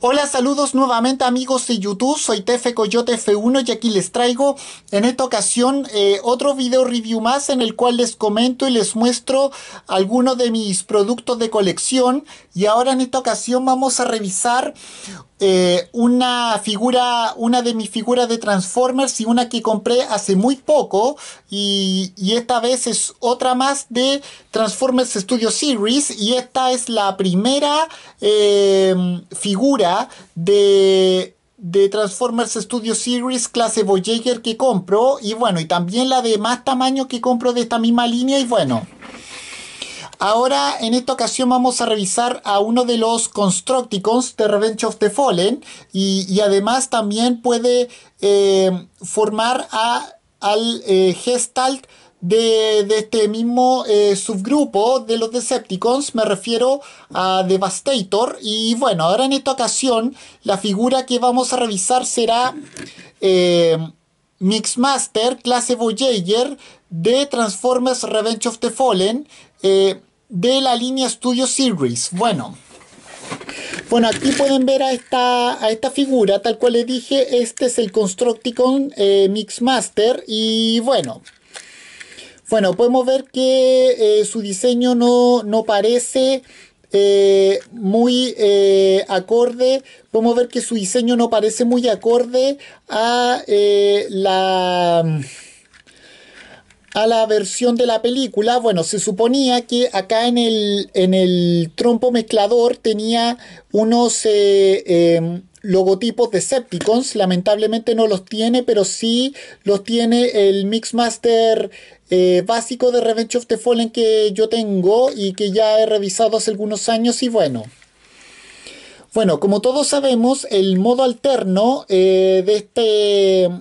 Hola, saludos nuevamente amigos de YouTube, soy Tefe Coyote F1 y aquí les traigo en esta ocasión eh, otro video review más en el cual les comento y les muestro algunos de mis productos de colección y ahora en esta ocasión vamos a revisar eh, una figura, una de mis figuras de Transformers y una que compré hace muy poco y, esta vez es otra más de Transformers Studio Series y esta es la primera em, figura de de Transformers Studio Series clase Voyager que compro y bueno, y también la de más tamaño que compro de esta misma línea y bueno, Ahora, en esta ocasión vamos a revisar a uno de los Constructicons de Revenge of the Fallen y, además también puede eh, formar a, al eh, Gestalt de, este mismo eh, subgrupo de los Decepticons, me refiero a Devastator. Y bueno, ahora en esta ocasión la figura que vamos a revisar será Mixmaster, clase Voyager de Transformers Revenge of the Fallen de la línea Studio Series. Bueno, bueno, aquí pueden ver a esta, a esta figura, tal cual le dije, este es el Constructicon eh, Mixmaster y bueno, bueno, podemos ver que eh, su diseño no, no parece eh, muy acorde, podemos ver que su diseño no parece muy acorde a la a la versión de la película, bueno, se suponía que acá en el, en el trompo mezclador tenía unos eh, em, Logotipos de logotipos lamentablemente no los tiene, pero sí los tiene el Mixmaster eh, básico de Revenge of the Fallen que yo tengo y que ya he revisado hace algunos años y bueno. Bueno, como todos sabemos, el modo alterno eh, de este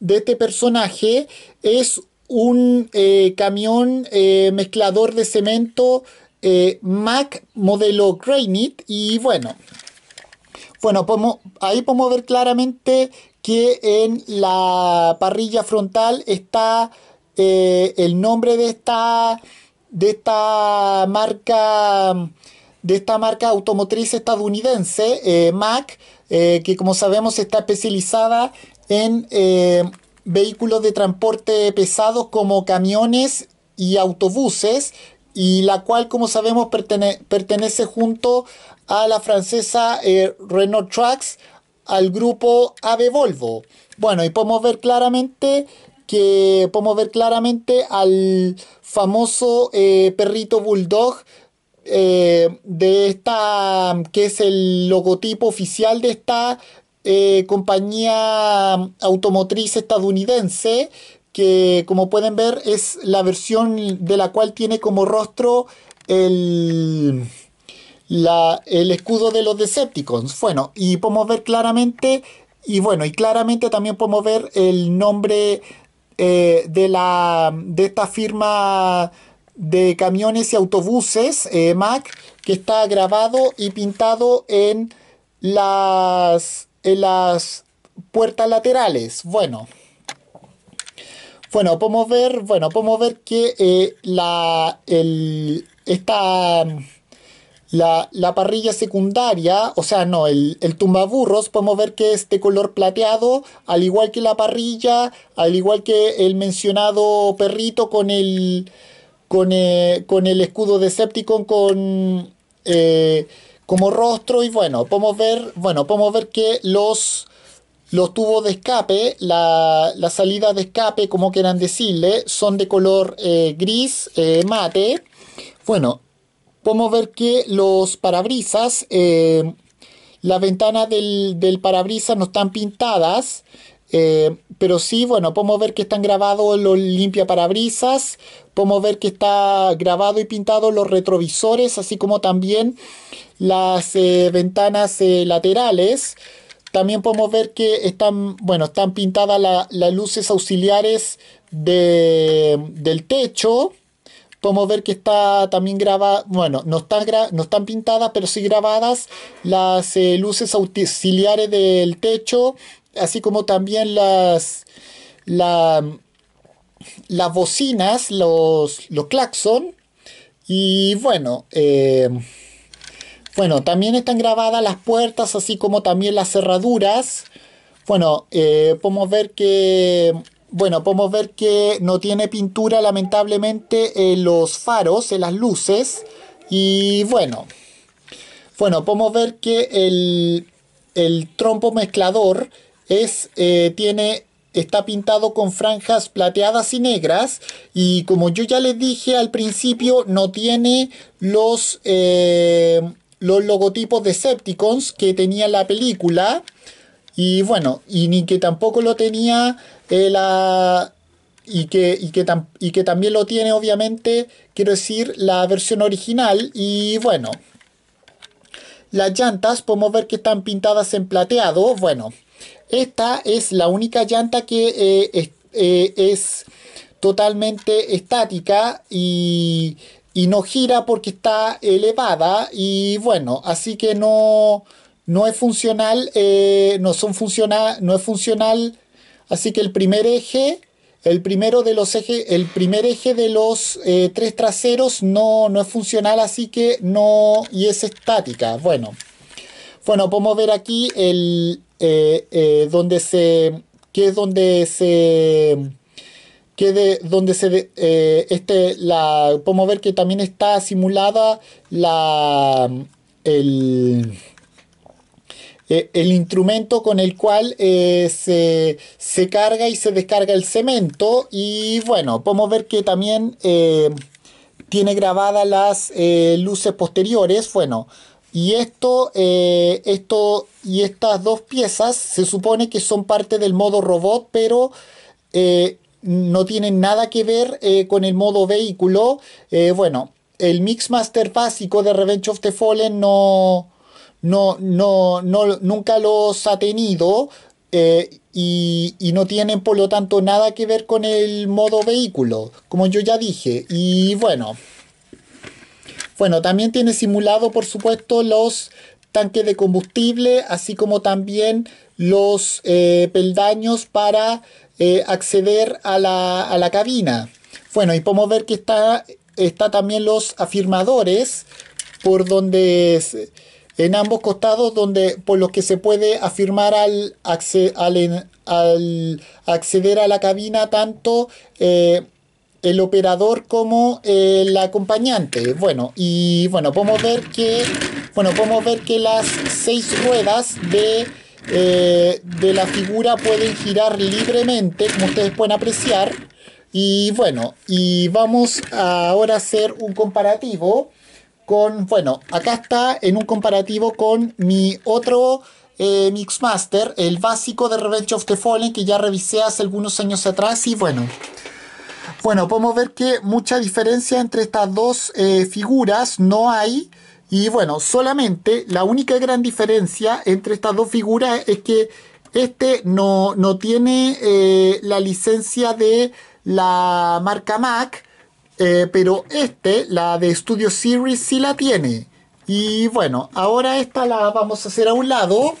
de este personaje es un eh, camión eh, mezclador de cemento eh, Mac modelo Granite y bueno, bueno podemos, ahí podemos ver claramente que en la parrilla frontal está el nombre de esta, de esta marca de esta marca automotriz estadounidense Mac que como sabemos está especializada en vehículos de transporte pesados como camiones y autobuses, y la cual, como sabemos, pertenece junto a la francesa eh, Renault Trucks al grupo ave Volvo. Bueno, y podemos ver claramente que podemos ver claramente al famoso eh, perrito bulldog eh, de esta que es el logotipo oficial de esta eh, compañía automotriz estadounidense que como pueden ver es la versión de la cual tiene como rostro el, el escudo de los Decepticons. Bueno, y podemos ver claramente, y bueno, y claramente también podemos ver el nombre eh, de, la, de esta firma de camiones y autobuses, eh, Mac, que está grabado y pintado en las en las puertas laterales. Bueno, bueno, podemos ver, bueno, podemos ver que eh, la, el, esta, la, la, parrilla secundaria, o sea, no, el, el, tumbaburros, podemos ver que es de color plateado, al igual que la parrilla, al igual que el mencionado perrito con el, con, eh, con el escudo de Septicon, con... Eh, como rostro y bueno, podemos ver, bueno, podemos ver que los, los tubos de escape, la, salida salida de escape, como quieran decirle, son de color eh, gris eh, mate. Bueno, podemos ver que los parabrisas, eh, las ventanas del, del parabrisas no están pintadas. Eh, pero sí, bueno, podemos ver que están grabados los limpia parabrisas, podemos ver que está grabado y pintado los retrovisores, así como también las eh, ventanas eh, laterales. También podemos ver que están, bueno, están pintadas las luces auxiliares de, del techo. Podemos ver que está también grabadas... bueno, no están, no están pintadas, pero sí grabadas las luces auxiliares del techo así como también las, la, las bocinas, los, los claxon. Y bueno, eh, bueno, también están grabadas las puertas, así como también las cerraduras. Bueno, eh, podemos ver que. Bueno, podemos ver que no tiene pintura lamentablemente en los faros, en las luces. Y bueno. Bueno, podemos ver que el, el trompo mezclador es, eh, tiene está pintado con franjas plateadas y negras y como yo ya les dije al principio no tiene los eh, los logotipos de Septicons que tenía la película y bueno y ni que tampoco lo tenía eh, la y que, y, que y que también lo tiene obviamente quiero decir la versión original y bueno las llantas podemos ver que están pintadas en plateado bueno esta es la única llanta que eh, eh, es, totalmente estática y, no gira porque está elevada y bueno, así que no, no es funcional, eh, no, son no es funcional, así que el primer eje... El primero de los ejes, el primer eje de los tres traseros no, no, es funcional, así que no. y es estática. Bueno. Bueno, podemos ver aquí el, eh, eh, donde se, que es donde se, que de, donde se, eh, este, la, podemos ver que también está simulada la, el, el instrumento con el cual se, se, carga y se descarga el cemento. Y bueno, podemos ver que también tiene grabadas las luces posteriores. Bueno, y esto, eh, esto y estas dos piezas se supone que son parte del modo robot, pero eh, no tienen nada que ver eh, con el modo vehículo. bueno, el Mixmaster básico de Revenge of the Fallen no, no, no, nunca los ha tenido. Y, y, no tienen por lo tanto nada que ver con el modo vehículo, como yo ya dije. Y bueno, bueno, también tiene simulado, por supuesto, los tanques de combustible, así como también los eh, peldaños para eh, acceder a la, cabina. Bueno, y podemos ver que está, está también los afirmadores, por donde... en ambos costados donde por los que se puede afirmar al, acceder a la cabina tanto eh, el operador como el acompañante. Bueno, y bueno, podemos ver que, bueno, podemos ver que las seis ruedas de, eh, de la figura pueden girar libremente, como ustedes pueden apreciar. Y bueno, y vamos a ahora a hacer un comparativo con, bueno, acá está en un comparativo con mi otro eh, Mixmaster, el básico de Revenge of the Fallen que ya revisé hace algunos años atrás y bueno. Bueno, podemos ver que mucha diferencia entre estas dos eh, figuras no hay. Y bueno, solamente la única gran diferencia entre estas dos figuras es que este no, tiene eh, la licencia de la marca Mac, eh, pero este, la de Studio Series, sí la tiene. Y bueno, ahora esta la vamos a hacer a un lado.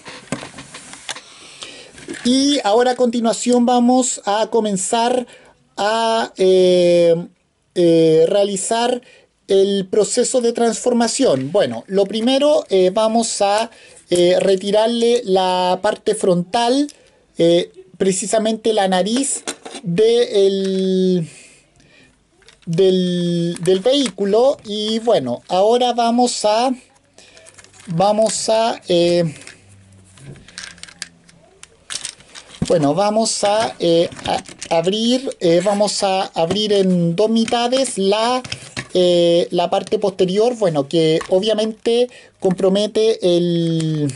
Y ahora a continuación vamos a comenzar a eh, eh, realizar el proceso de transformación? Bueno, lo primero eh, vamos a retirarle la parte frontal, precisamente la nariz de el, del, vehículo y bueno, ahora vamos a vamos a bueno vamos a abrir, eh, vamos a abrir en dos mitades la, eh, la parte posterior, bueno, que obviamente compromete el,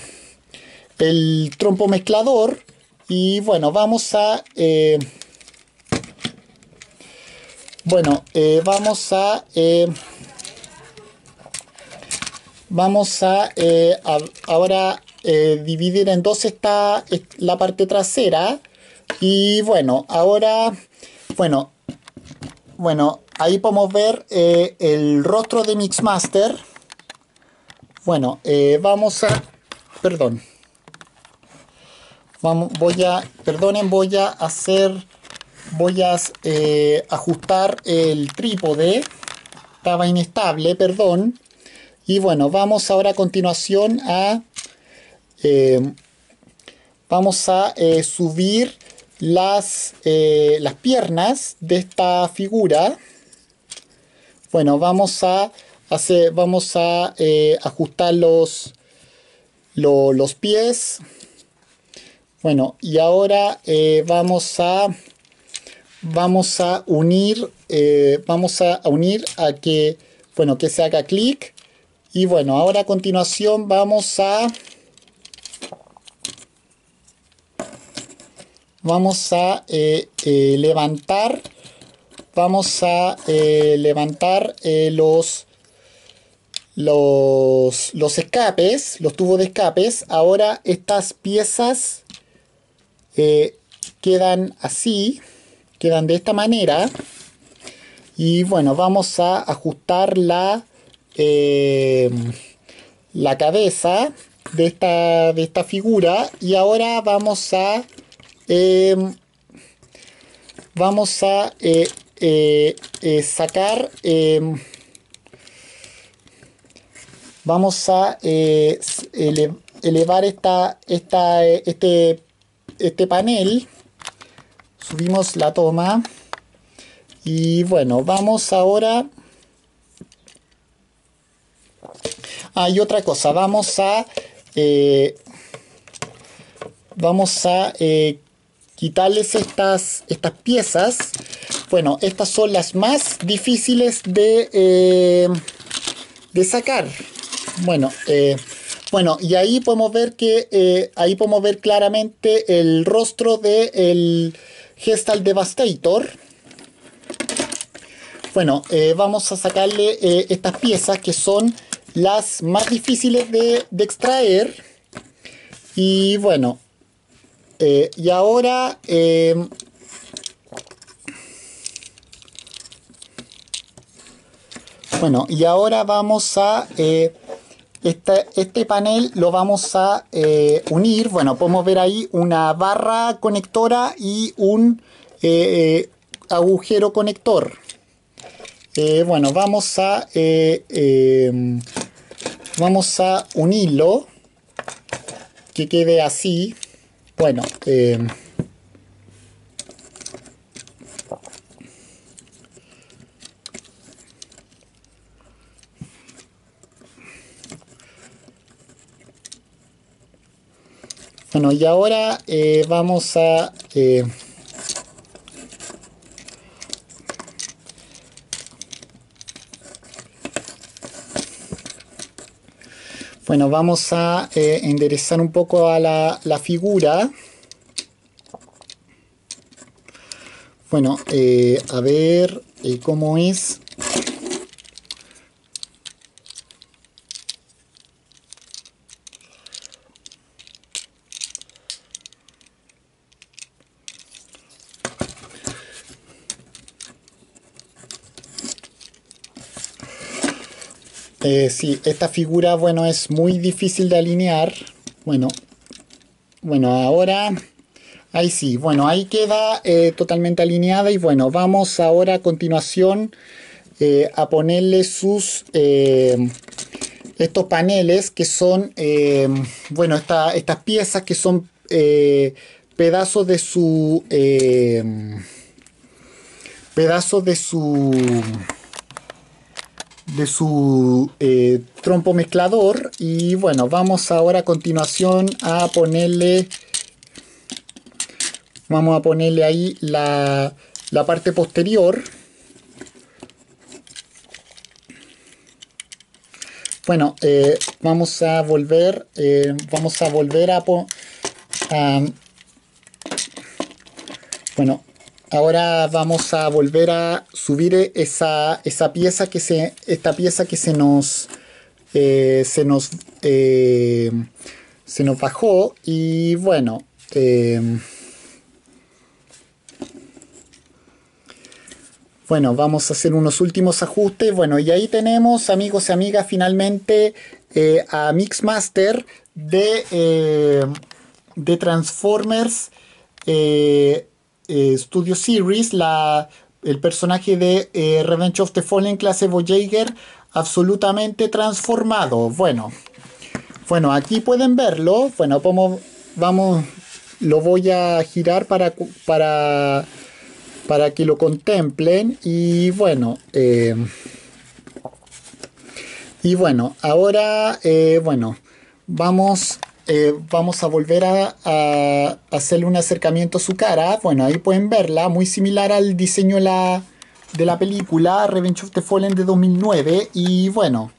el trompo mezclador. Y bueno, vamos a... Eh, bueno, vamos a... vamos a, ahora dividir en dos esta, la parte trasera y bueno, ahora, bueno, bueno, ahí podemos ver eh, el rostro de Mixmaster. Bueno, eh, vamos a, perdón, vamos, voy a, perdonen, voy a hacer, voy a eh, ajustar el trípode. Estaba inestable, perdón. Y bueno, vamos ahora a continuación a, vamos a subir las, eh, las piernas de esta figura, bueno, vamos a, hacer, vamos a eh, ajustar los, los pies. Bueno, y ahora eh, vamos a vamos a unir vamos a unir a que bueno que se haga clic y bueno ahora a continuación vamos a vamos a eh, eh, levantar vamos a eh, levantar los los los escapes los tubos de escapes ahora estas piezas quedan así quedan de esta manera y bueno vamos a ajustar la la cabeza de esta, de esta figura y ahora vamos a Em, vamos a eh, eh, eh sacar em, vamos a eh, elevar esta, esta, este, este panel subimos la toma y bueno vamos ahora hay ah, otra cosa vamos a eh, vamos a eh, quitarles estas, estas piezas. Bueno, estas son las más difíciles de, eh, de sacar. Bueno, eh, bueno, y ahí podemos ver que eh, ahí podemos ver claramente el rostro del de Gestal Devastator. Bueno, vamos a sacarle estas piezas que son las más difíciles de, de extraer. Y bueno, eh, y ahora... Eh, bueno, y ahora vamos a... este, este, panel lo vamos a unir. Bueno, podemos ver ahí una barra conectora y un agujero conector. bueno, vamos a... vamos a unirlo. Que quede así. Bueno, eh, Bueno, y ahora eh, vamos a eh, Bueno, vamos a eh, enderezar un poco a la, figura. Bueno, eh, a ver eh, cómo es. Eh, sí, esta figura, bueno, es muy difícil de alinear. Bueno, bueno, ahora... Ahí sí, bueno, ahí queda eh, totalmente alineada y bueno, vamos ahora a continuación eh, a ponerle sus estos paneles que son, bueno, esta, estas piezas que son pedazos de su pedazos de su de su eh, trompo mezclador y bueno vamos ahora a continuación a ponerle vamos a ponerle ahí la, la parte posterior bueno eh, vamos a volver eh, vamos a volver a, a bueno Ahora vamos a volver a subir esa, esa pieza que se, esta pieza que se nos, eh, se nos, eh, se nos bajó y bueno. Em, bueno, vamos a hacer unos últimos ajustes. Bueno, y ahí tenemos, amigos y amigas, finalmente eh, a Mixmaster de, de Transformers eh, Studio Series, la, el personaje de eh, Revenge of the Fallen clase Voyager absolutamente transformado. Bueno, bueno, aquí pueden verlo. Bueno, vamos, lo voy a girar para, para, para que lo contemplen. Y bueno, eh, y bueno, ahora, bueno, vamos eh, vamos a volver a, hacerle un acercamiento a su cara. Bueno, ahí pueden verla, muy similar al diseño de la película Revenge of the Fallen de 2009. Y bueno,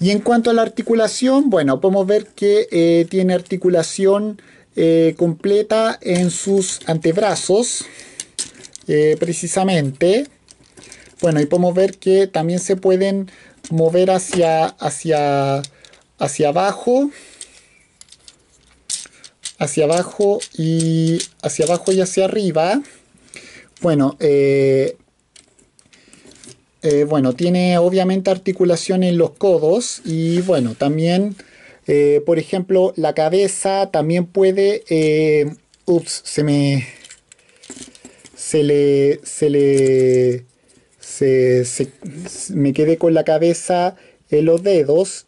y en cuanto a la articulación, bueno, podemos ver que eh, tiene articulación eh, completa en sus antebrazos, precisamente. Bueno, y podemos ver que también se pueden mover hacia, hacia, hacia abajo hacia abajo y hacia abajo y hacia arriba. Bueno, eh, eh, bueno, tiene obviamente articulación en los codos y bueno, también, eh, por ejemplo, la cabeza también puede, ups, se me, se le, se le, se, me quedé con la cabeza en los dedos.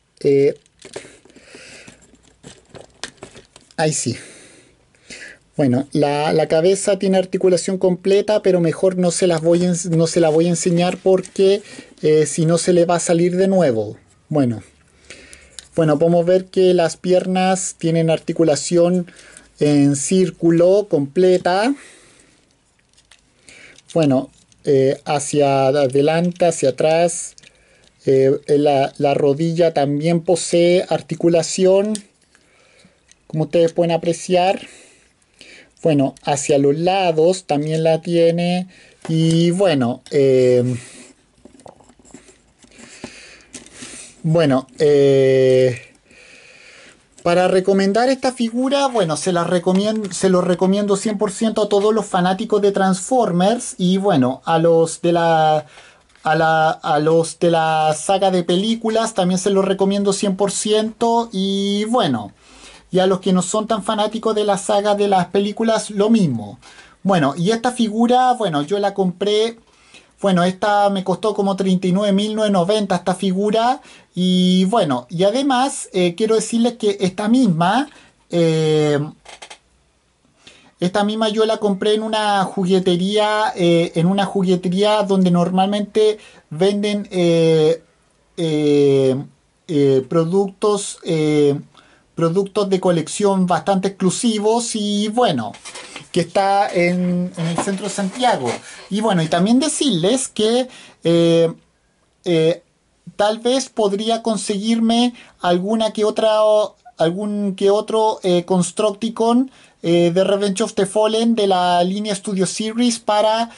Ahí sí. Bueno, la, cabeza tiene articulación completa, pero mejor no se, las voy, no se la voy a enseñar porque eh, si no se le va a salir de nuevo. Bueno. bueno, podemos ver que las piernas tienen articulación en círculo completa. Bueno, eh, hacia adelante, hacia atrás. Eh, la, la rodilla también posee articulación como ustedes pueden apreciar. Bueno, hacia los lados también la tiene. Y bueno, eh, bueno, eh, para recomendar esta figura, bueno, se, la recomiendo, se los recomiendo 100% a todos los fanáticos de Transformers y bueno, a los de la... A, la, a los de la saga de películas también se los recomiendo 100% y bueno, y a los que no son tan fanáticos de la saga de las películas lo mismo. Bueno, y esta figura, bueno, yo la compré, bueno, esta me costó como 39.990 esta figura y bueno, y además eh, quiero decirles que esta misma... Eh, esta misma yo la compré en una juguetería, eh, en una juguetería donde normalmente venden productos productos de colección bastante exclusivos y bueno, que está en, el centro de Santiago. Y bueno, y también decirles que eh, eh, tal vez podría conseguirme alguna que otra algún que otro eh, Constructicon de Revenge of the Fallen de la línea Studio Series para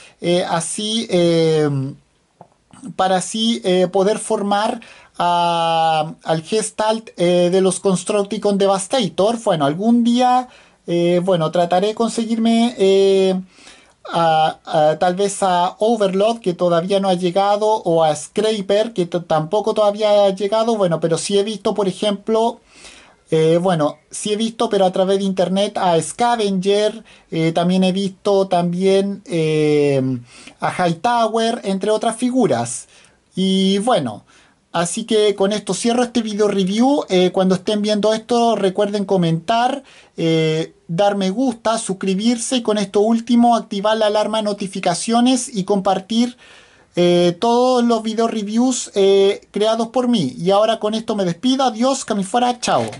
así para así poder formar al gestalt eh, de los Constructicon Devastator. Bueno, algún día, eh, bueno, trataré de conseguirme eh, tal vez a Overlord, que todavía no ha llegado, o a Scraper, que tampoco todavía ha llegado. Bueno, pero sí he visto, por ejemplo, bueno, sí he visto, pero a través de internet a Scavenger, también he visto también a Hightower, entre otras figuras. Y bueno, Así que con esto cierro este video review. Eh, cuando estén viendo esto, recuerden comentar, eh, dar me gusta, suscribirse y con esto último activar la alarma de notificaciones y compartir eh, todos los video reviews creados por mí. Y ahora con esto me despido. Adiós, que fuera. Chao.